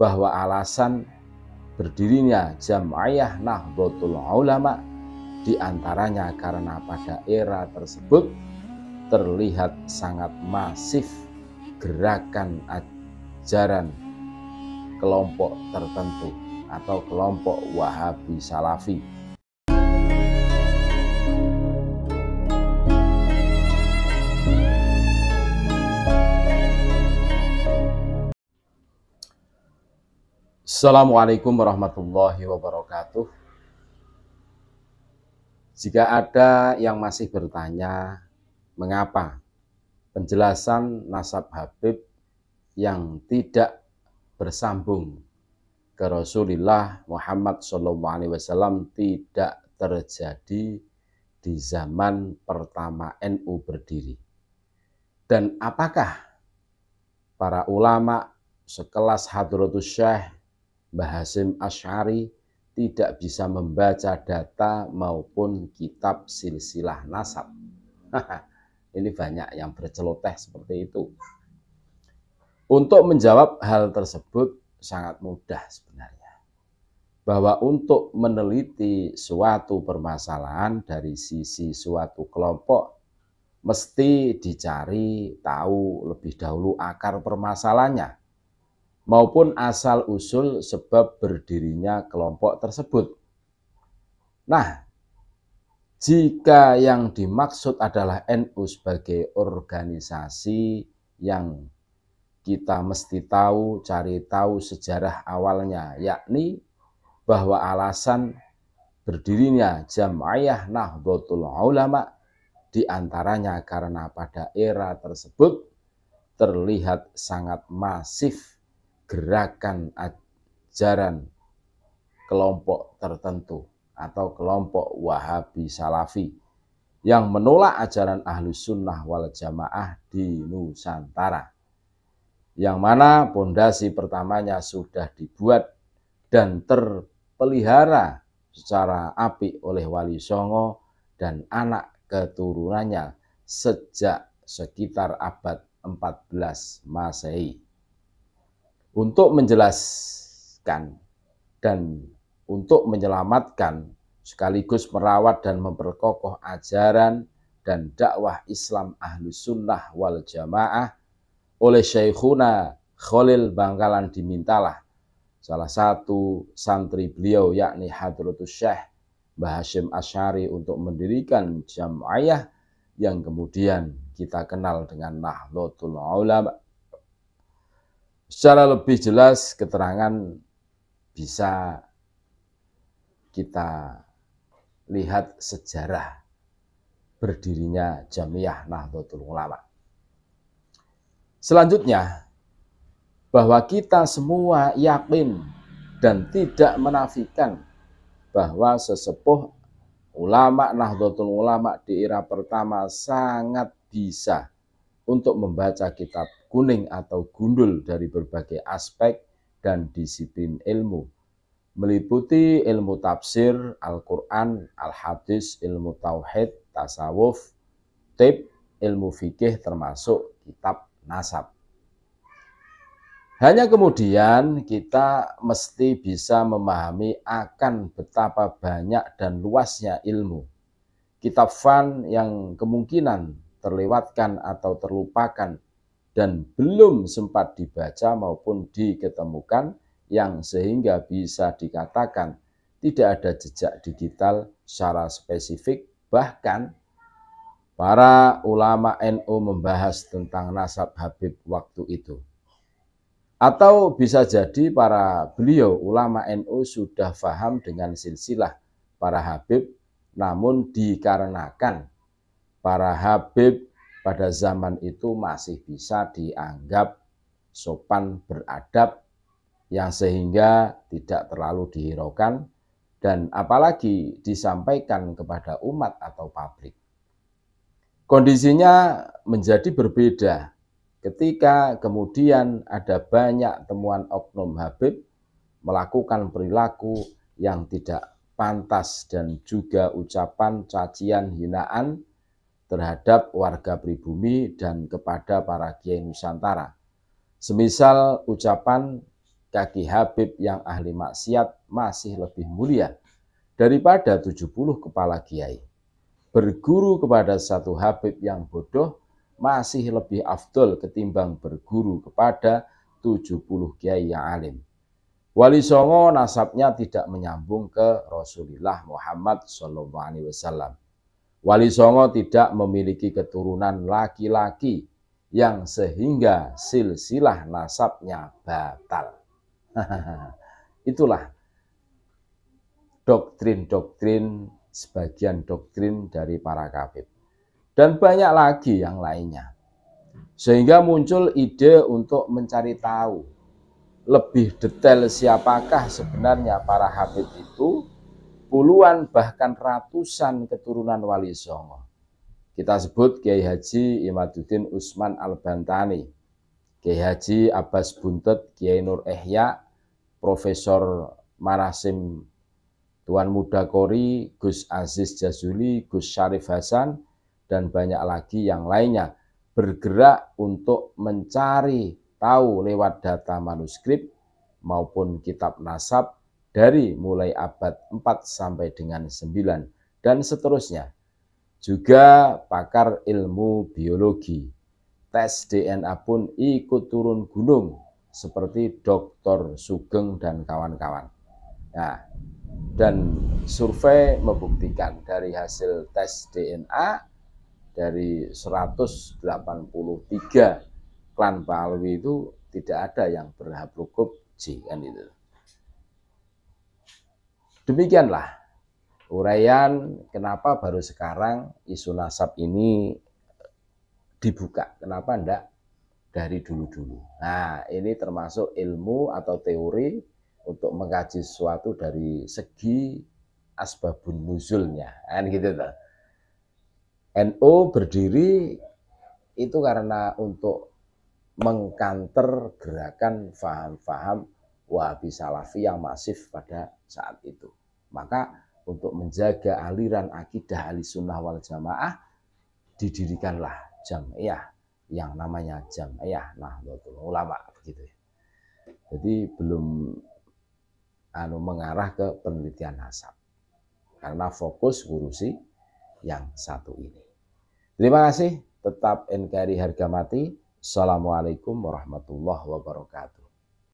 bahwa alasan berdirinya Jam'iyah Nahdlatul Ulama diantaranya karena pada era tersebut terlihat sangat masif gerakan ajaran kelompok tertentu atau kelompok Wahabi Salafi Assalamualaikum warahmatullahi wabarakatuh. Jika ada yang masih bertanya, mengapa penjelasan nasab Habib yang tidak bersambung ke Rasulullah Muhammad SAW tidak terjadi di zaman pertama NU berdiri? Dan apakah para ulama sekelas Hadrotus Syekh Mbah Hasim Ash'ari tidak bisa membaca data maupun kitab silsilah nasab. Ini banyak yang berceloteh seperti itu. Untuk menjawab hal tersebut sangat mudah sebenarnya. Bahwa untuk meneliti suatu permasalahan dari sisi suatu kelompok mesti dicari tahu lebih dahulu akar permasalahannya maupun asal-usul sebab berdirinya kelompok tersebut. Nah, jika yang dimaksud adalah NU sebagai organisasi yang kita mesti tahu, cari tahu sejarah awalnya, yakni bahwa alasan berdirinya Jamaiyah Nahdlatul Ulama diantaranya karena pada era tersebut terlihat sangat masif gerakan ajaran kelompok tertentu atau kelompok Wahabi Salafi yang menolak ajaran Ahlus Sunnah wal Jamaah di Nusantara. Yang mana pondasi pertamanya sudah dibuat dan terpelihara secara api oleh Wali Songo dan anak keturunannya sejak sekitar abad 14 Masehi untuk menjelaskan dan untuk menyelamatkan sekaligus merawat dan memperkokoh ajaran dan dakwah Islam Ahlus Sunnah wal Jamaah oleh Syekhuna Khalil Bangkalan dimintalah salah satu santri beliau yakni Hadrutus Syekh Mbah Hashim Asyari untuk mendirikan jamaah yang kemudian kita kenal dengan Nahdlatul Ulama Secara lebih jelas keterangan bisa kita lihat sejarah berdirinya Jamiah Nahdlatul Ulama. Selanjutnya, bahwa kita semua yakin dan tidak menafikan bahwa sesepuh ulama Nahdlatul Ulama di era pertama sangat bisa untuk membaca kitab kuning atau gundul dari berbagai aspek dan disiplin ilmu, meliputi ilmu tafsir, Al-Quran, Al-Hadis, ilmu tauhid, tasawuf, tip, ilmu fikih termasuk kitab nasab. Hanya kemudian kita mesti bisa memahami akan betapa banyak dan luasnya ilmu. Kitab fan yang kemungkinan terlewatkan atau terlupakan dan belum sempat dibaca maupun diketemukan yang sehingga bisa dikatakan tidak ada jejak digital secara spesifik bahkan para ulama NU membahas tentang nasab Habib waktu itu atau bisa jadi para beliau ulama NU sudah faham dengan silsilah para Habib namun dikarenakan para habib pada zaman itu masih bisa dianggap sopan beradab yang sehingga tidak terlalu dihiraukan dan apalagi disampaikan kepada umat atau publik. Kondisinya menjadi berbeda ketika kemudian ada banyak temuan oknum Habib melakukan perilaku yang tidak pantas dan juga ucapan cacian hinaan terhadap warga pribumi dan kepada para kiai Nusantara. Semisal ucapan kaki Habib yang ahli maksiat masih lebih mulia daripada 70 kepala kiai. Berguru kepada satu Habib yang bodoh masih lebih afdol ketimbang berguru kepada 70 kiai yang alim. Wali Songo nasabnya tidak menyambung ke Rasulullah Muhammad SAW. Wali Songo tidak memiliki keturunan laki-laki yang sehingga silsilah nasabnya batal. Itulah doktrin-doktrin sebagian doktrin dari para kafir Dan banyak lagi yang lainnya. Sehingga muncul ide untuk mencari tahu lebih detail siapakah sebenarnya para habib itu puluhan bahkan ratusan keturunan Wali Songo. Kita sebut Kiai Haji Imaduddin Usman Al-Bantani, Kiai Haji Abbas Buntet, Kiai Nur Ehya, Profesor Marasim Tuan Muda Kori, Gus Aziz Jazuli, Gus Syarif Hasan, dan banyak lagi yang lainnya bergerak untuk mencari tahu lewat data manuskrip maupun kitab nasab dari mulai abad 4 sampai dengan 9 dan seterusnya. Juga pakar ilmu biologi. Tes DNA pun ikut turun gunung seperti Dr. Sugeng dan kawan-kawan. Nah, dan survei membuktikan dari hasil tes DNA dari 183 klan Alwi itu tidak ada yang berhabrukup J kan itu. Demikianlah uraian kenapa baru sekarang isu nasab ini dibuka. Kenapa enggak dari dulu-dulu. Nah, ini termasuk ilmu atau teori untuk mengkaji sesuatu dari segi asbabun nuzulnya. Kan gitu tuh. NU berdiri itu karena untuk mengkanter gerakan faham-faham Wahabi Salafi yang masif pada saat itu. Maka untuk menjaga aliran akidah ahli sunnah wal jamaah didirikanlah jamiah yang namanya jamiah Nah, Nahdlatul Ulama begitu ya. Jadi belum anu mengarah ke penelitian nasab karena fokus ngurusi yang satu ini. Terima kasih, tetap NKRI harga mati. Assalamualaikum warahmatullahi wabarakatuh.